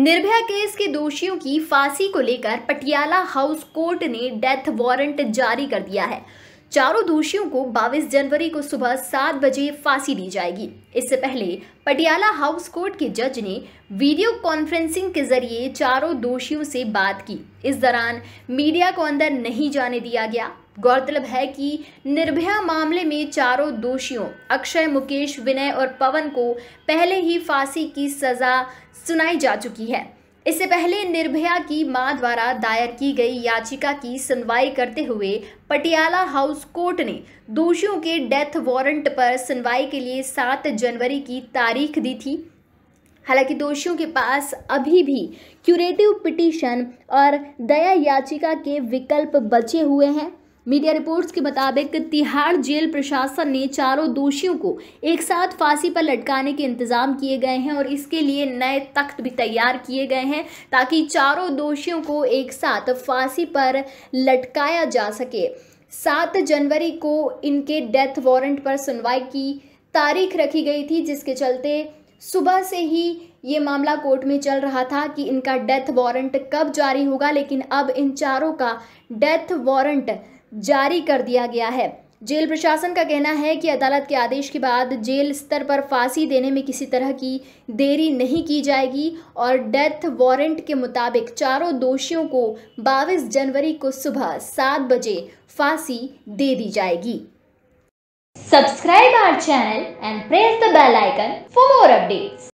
Nirbhaya case के दोषियों की फांसी को लेकर पटियाला हाउस कोर्ट ने डेथ वारंट जारी कर दिया है चारों दोषियों को 22 जनवरी को सुबह सात बजे फांसी दी जाएगी इससे पहले पटियाला हाउस कोर्ट के जज ने वीडियो कॉन्फ्रेंसिंग के जरिए चारों दोषियों से बात की इस दौरान मीडिया को अंदर नहीं जाने दिया गया गौरतलब है कि निर्भया मामले में चारों दोषियों अक्षय मुकेश विनय और पवन को पहले ही फांसी की सजा सुनाई जा चुकी है इससे पहले निर्भया की मां द्वारा दायर की गई याचिका की सुनवाई करते हुए पटियाला हाउस कोर्ट ने दोषियों के डेथ वारंट पर सुनवाई के लिए सात जनवरी की तारीख दी थी हालांकि दोषियों के पास अभी भी क्यूरेटिव पिटीशन और दया याचिका के विकल्प बचे हुए हैं मीडिया रिपोर्ट्स के मुताबिक तिहाड़ जेल प्रशासन ने चारों दोषियों को एक साथ फांसी पर लटकाने के इंतजाम किए गए हैं और इसके लिए नए तख्त भी तैयार किए गए हैं ताकि चारों दोषियों को एक साथ फांसी पर लटकाया जा सके सात जनवरी को इनके डेथ वारंट पर सुनवाई की तारीख रखी गई थी जिसके चलते सुबह से ही ये मामला कोर्ट में चल रहा था कि इनका डेथ वारंट कब जारी होगा लेकिन अब इन चारों का डेथ वारंट जारी कर दिया गया है जेल प्रशासन का कहना है कि अदालत के आदेश के बाद जेल स्तर पर फांसी देने में किसी तरह की देरी नहीं की जाएगी और डेथ वारंट के मुताबिक चारों दोषियों को 22 जनवरी को सुबह सात बजे फांसी दे दी जाएगी subscribe our channel and press the bell icon for more updates